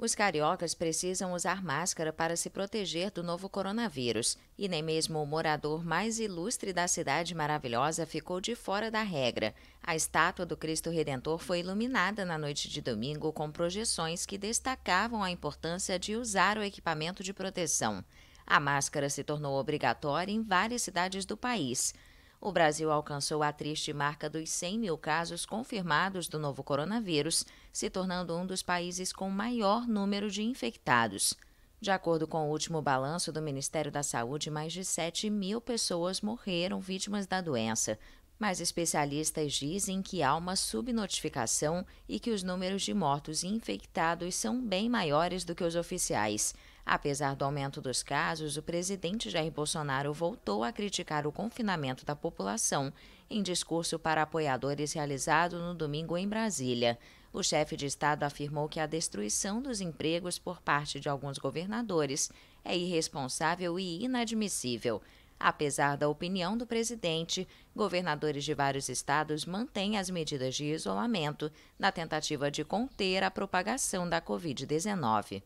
Os cariocas precisam usar máscara para se proteger do novo coronavírus, e nem mesmo o morador mais ilustre da cidade maravilhosa ficou de fora da regra. A estátua do Cristo Redentor foi iluminada na noite de domingo com projeções que destacavam a importância de usar o equipamento de proteção. A máscara se tornou obrigatória em várias cidades do país o Brasil alcançou a triste marca dos 100 mil casos confirmados do novo coronavírus, se tornando um dos países com maior número de infectados. De acordo com o último balanço do Ministério da Saúde, mais de 7 mil pessoas morreram vítimas da doença, mas especialistas dizem que há uma subnotificação e que os números de mortos e infectados são bem maiores do que os oficiais. Apesar do aumento dos casos, o presidente Jair Bolsonaro voltou a criticar o confinamento da população em discurso para apoiadores realizado no domingo em Brasília. O chefe de Estado afirmou que a destruição dos empregos por parte de alguns governadores é irresponsável e inadmissível. Apesar da opinião do presidente, governadores de vários estados mantêm as medidas de isolamento na tentativa de conter a propagação da Covid-19.